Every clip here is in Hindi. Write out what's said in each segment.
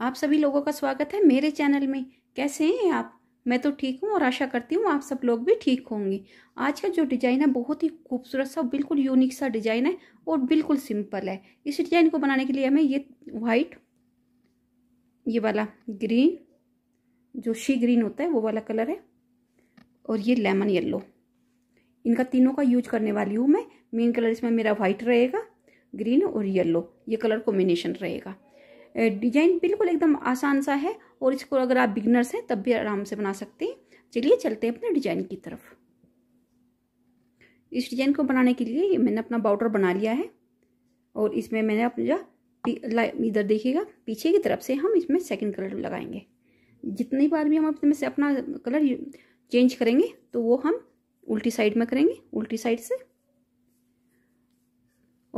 आप सभी लोगों का स्वागत है मेरे चैनल में कैसे हैं आप मैं तो ठीक हूँ और आशा करती हूँ आप सब लोग भी ठीक होंगे आज का जो डिज़ाइन है बहुत ही खूबसूरत सा बिल्कुल यूनिक सा डिज़ाइन है और बिल्कुल सिंपल है इस डिज़ाइन को बनाने के लिए हमें ये वाइट ये वाला ग्रीन जो शी ग्रीन होता है वो वाला कलर है और ये लेमन येल्लो इनका तीनों का यूज करने वाली हूँ मैं मेन कलर इसमें मेरा वाइट रहेगा ग्रीन और येल्लो ये कलर कॉम्बिनेशन रहेगा डिजाइन बिल्कुल एकदम आसान सा है और इसको अगर आप बिगनर्स हैं तब भी आराम से बना सकते हैं चलिए चलते हैं अपने डिजाइन की तरफ इस डिजाइन को बनाने के लिए मैंने अपना बॉर्डर बना लिया है और इसमें मैंने अपना इधर देखिएगा पीछे की तरफ से हम इसमें सेकंड कलर लगाएंगे जितनी बार भी हम इसमें से अपना कलर चेंज करेंगे तो वो हम उल्टी साइड में करेंगे उल्टी साइड से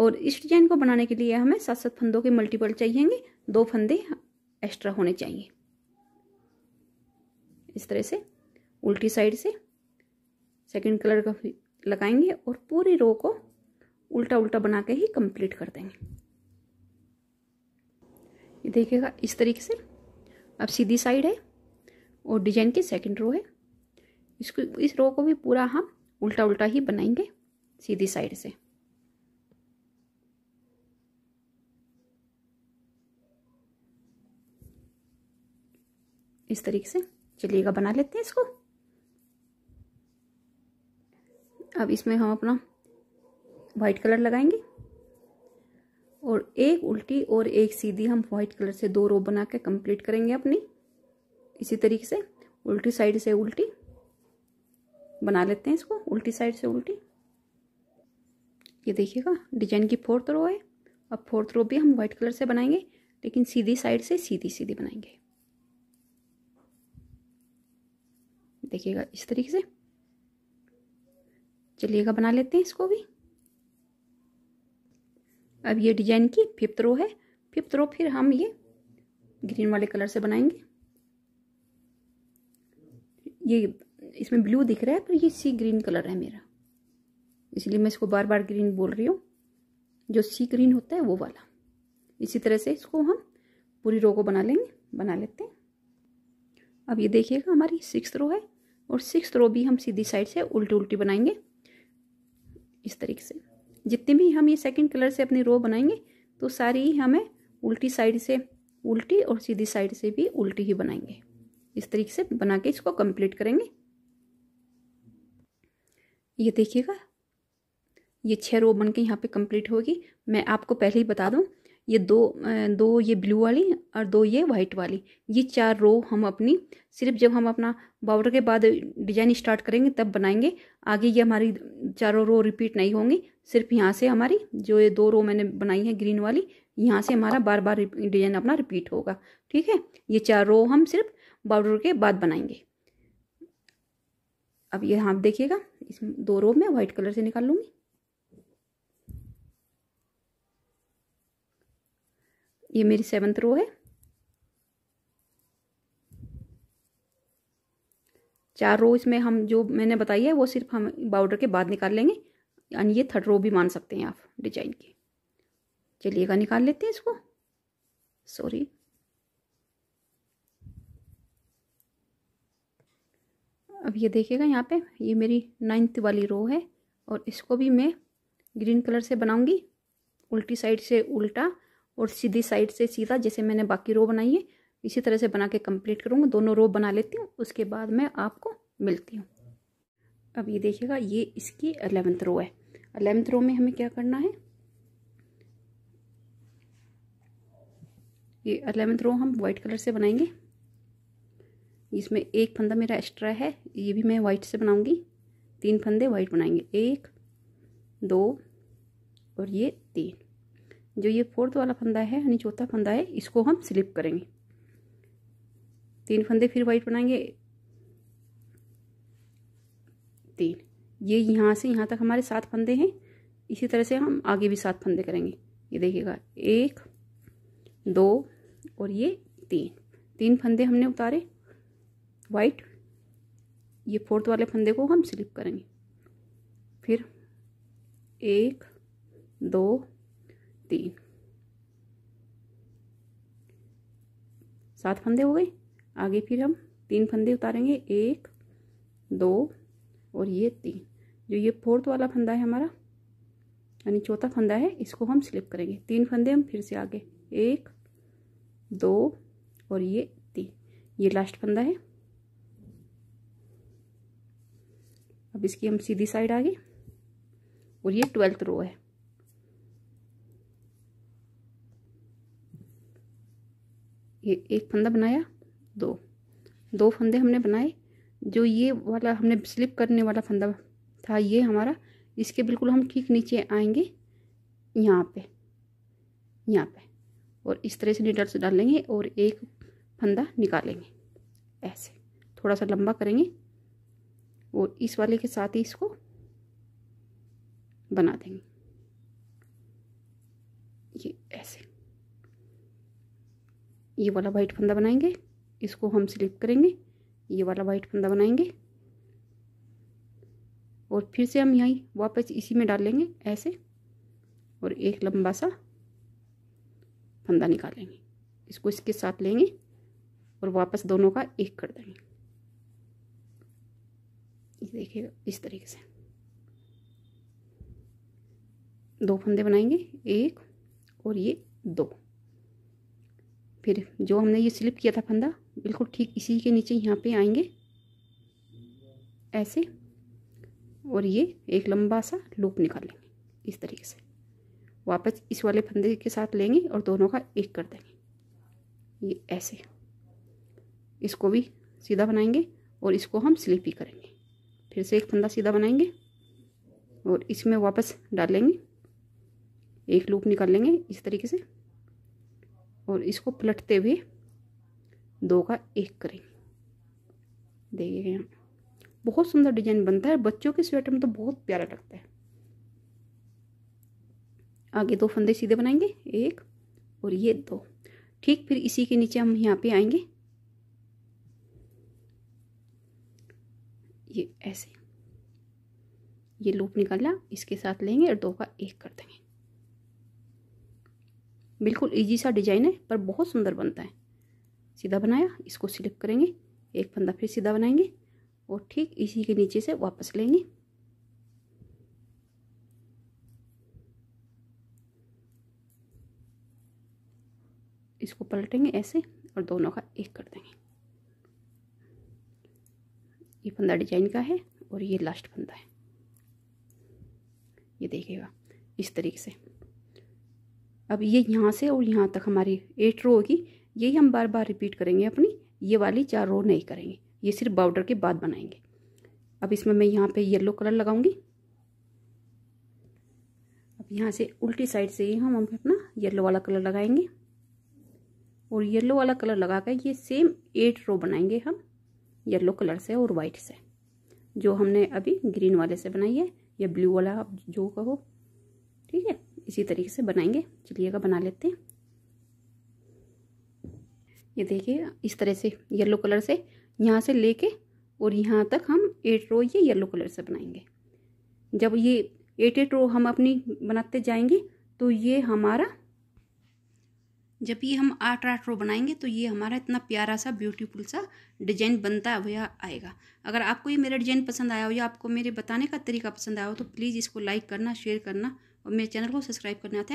और इस डिजाइन को बनाने के लिए हमें सात सात फंदों के मल्टीपल चाहिएंगे दो फंदे एक्स्ट्रा होने चाहिए इस तरह से उल्टी साइड से सेकंड कलर का लगाएंगे और पूरी रो को उल्टा उल्टा बना के ही कंप्लीट कर देंगे ये देखिएगा इस तरीके से अब सीधी साइड है और डिजाइन की सेकंड रो है इसको इस रो को भी पूरा हम उल्टा उल्टा ही बनाएंगे सीधी साइड से इस तरीके से चलिएगा बना लेते हैं इसको अब इसमें हम अपना वाइट कलर लगाएंगे और एक उल्टी और एक सीधी हम वाइट कलर से दो रो बना के कंप्लीट करेंगे अपनी इसी तरीके से उल्टी साइड से उल्टी बना लेते हैं इसको उल्टी साइड से उल्टी ये देखिएगा डिजाइन की फोर्थ रो है अब फोर्थ रो भी हम वाइट कलर से बनाएंगे लेकिन सीधी साइड से सीधी सीधी बनाएंगे देखिएगा इस तरीके से चलिएगा बना लेते हैं इसको भी अब ये डिजाइन की फिफ्थ रो है फिफ्थ रो फिर हम ये ग्रीन वाले कलर से बनाएंगे ये इसमें ब्लू दिख रहा है पर ये सी ग्रीन कलर है मेरा इसलिए मैं इसको बार बार ग्रीन बोल रही हूँ जो सी ग्रीन होता है वो वाला इसी तरह से इसको हम पूरी रो को बना लेंगे बना लेते हैं अब ये देखिएगा हमारी सिक्स रो है और सिक्स रो भी हम सीधी साइड से उल्टी उल्टी बनाएंगे इस तरीके से जितने भी हम ये सेकंड कलर से अपनी रो बनाएंगे तो सारी हमें उल्टी साइड से उल्टी और सीधी साइड से भी उल्टी ही बनाएंगे इस तरीके से बना के इसको कंप्लीट करेंगे ये देखिएगा ये छः रो बन के यहाँ पे कंप्लीट होगी मैं आपको पहले ही बता दूँ ये दो दो ये ब्लू वाली और दो ये वाइट वाली ये चार रो हम अपनी सिर्फ जब हम अपना बॉर्डर के बाद डिजाइन स्टार्ट करेंगे तब बनाएंगे आगे ये हमारी चारों रो रिपीट नहीं होंगी सिर्फ यहाँ से हमारी जो ये दो रो मैंने बनाई है ग्रीन वाली यहाँ से हमारा बार बार डिजाइन अपना रिपीट होगा ठीक है ये चार रो हम सिर्फ बॉर्डर के बाद बनाएंगे अब ये हाँ देखिएगा इस दो रो में वाइट कलर से निकाल लूँगी ये मेरी सेवन्थ रो है चार रो इसमें हम जो मैंने बताई है वो सिर्फ हम बाउडर के बाद निकाल लेंगे यानी ये थर्ड रो भी मान सकते हैं आप डिजाइन की चलिएगा निकाल लेते हैं इसको सॉरी अब ये देखिएगा यहाँ पे ये मेरी नाइन्थ वाली रो है और इसको भी मैं ग्रीन कलर से बनाऊंगी उल्टी साइड से उल्टा और सीधी साइड से सीधा जैसे मैंने बाकी रो बनाई है इसी तरह से बना के कंप्लीट करूँगा दोनों रो बना लेती हूँ उसके बाद मैं आपको मिलती हूँ अब ये देखिएगा ये इसकी अलेवेंथ रो है अलेवेंथ रो में हमें क्या करना है ये अलेवेंथ रो हम वाइट कलर से बनाएंगे इसमें एक फंदा मेरा एक्स्ट्रा है ये भी मैं वाइट से बनाऊंगी तीन फंदे वाइट बनाएंगे एक दो और ये तीन जो ये फोर्थ वाला फंदा है यानी चौथा फंदा है इसको हम स्लिप करेंगे तीन फंदे फिर वाइट बनाएंगे तीन ये यहाँ से यहाँ तक हमारे सात फंदे हैं इसी तरह से हम आगे भी सात फंदे करेंगे ये देखिएगा एक दो और ये तीन तीन फंदे हमने उतारे वाइट ये फोर्थ वाले फंदे को हम स्लिप करेंगे फिर एक दो तीन सात फंदे हो गए आगे फिर हम तीन फंदे उतारेंगे एक दो और ये तीन जो ये फोर्थ वाला फंदा है हमारा यानी चौथा फंदा है इसको हम स्लिप करेंगे तीन फंदे हम फिर से आगे एक दो और ये तीन ये लास्ट फंदा है अब इसकी हम सीधी साइड आ गए और ये ट्वेल्थ रो है ये एक फंदा बनाया दो दो फंदे हमने बनाए जो ये वाला हमने स्लिप करने वाला फंदा था ये हमारा इसके बिल्कुल हम ठीक नीचे आएंगे यहाँ पे यहाँ पे और इस तरह से नीडल्स डाल लेंगे और एक फंदा निकालेंगे ऐसे थोड़ा सा लंबा करेंगे और इस वाले के साथ ही इसको बना देंगे ये ऐसे ये वाला वाइट फंदा बनाएंगे इसको हम स्लिप करेंगे ये वाला वाइट फंदा बनाएंगे और फिर से हम यहीं वापस इसी में डाल लेंगे ऐसे और एक लंबा सा फंदा निकालेंगे इसको इसके साथ लेंगे और वापस दोनों का एक कर देंगे देखिएगा इस तरीके से दो फंदे बनाएंगे एक और ये दो फिर जो हमने ये स्लिप किया था फंदा बिल्कुल ठीक इसी के नीचे यहाँ पे आएंगे ऐसे और ये एक लंबा सा लूप निकाल लेंगे इस तरीके से वापस इस वाले फंदे के साथ लेंगे और दोनों का एक कर देंगे ये ऐसे इसको भी सीधा बनाएंगे और इसको हम स्लिप ही करेंगे फिर से एक फंदा सीधा बनाएंगे और इसमें वापस डालेंगे एक लूप निकाल लेंगे इस तरीके से और इसको पलटते हुए दो का एक करेंगे देखिए यहाँ बहुत सुंदर डिजाइन बनता है बच्चों के स्वेटर में तो बहुत प्यारा लगता है आगे दो फंदे सीधे बनाएंगे एक और ये दो ठीक फिर इसी के नीचे हम यहाँ पे आएंगे ये ऐसे ये लूप निकाला इसके साथ लेंगे और दो का एक कर देंगे बिल्कुल इजी सा डिजाइन है पर बहुत सुंदर बनता है सीधा बनाया इसको सिलेक्ट करेंगे एक फंदा फिर सीधा बनाएंगे और ठीक इसी के नीचे से वापस लेंगे इसको पलटेंगे ऐसे और दोनों का एक कर देंगे ये फंदा डिजाइन का है और ये लास्ट फंदा है ये देखिएगा इस तरीके से अब ये यहाँ से और यहाँ तक हमारी एट रो होगी यही हम बार बार रिपीट करेंगे अपनी ये वाली चार रो नहीं करेंगे ये सिर्फ बॉर्डर के बाद बनाएंगे अब इसमें मैं यहाँ पे येलो कलर लगाऊंगी अब यहाँ से उल्टी साइड से ही हम अपना येलो वाला कलर लगाएंगे और येलो वाला कलर लगा कर ये सेम एट रो बनाएंगे हम येलो कलर से और वाइट से जो हमने अभी ग्रीन वाले से बनाई है या ब्लू वाला आप जो कहो ठीक है इसी तरीके से बनाएंगे चलिएगा बना लेते हैं ये देखिए इस तरह से येलो कलर से यहाँ से लेके और यहाँ तक हम एट रो ये येलो कलर से बनाएंगे जब ये एट एट रो हम अपनी बनाते जाएंगे तो ये हमारा जब ये हम आठ आठ रो बनाएंगे तो ये हमारा इतना प्यारा सा ब्यूटीफुल सा डिजाइन बनता हुआ आएगा अगर आपको ये मेरा डिजाइन पसंद आया हो या आपको मेरे बताने का तरीका पसंद आया हो तो प्लीज़ इसको लाइक करना शेयर करना और मेरे चैनल को सब्सक्राइब करना आता है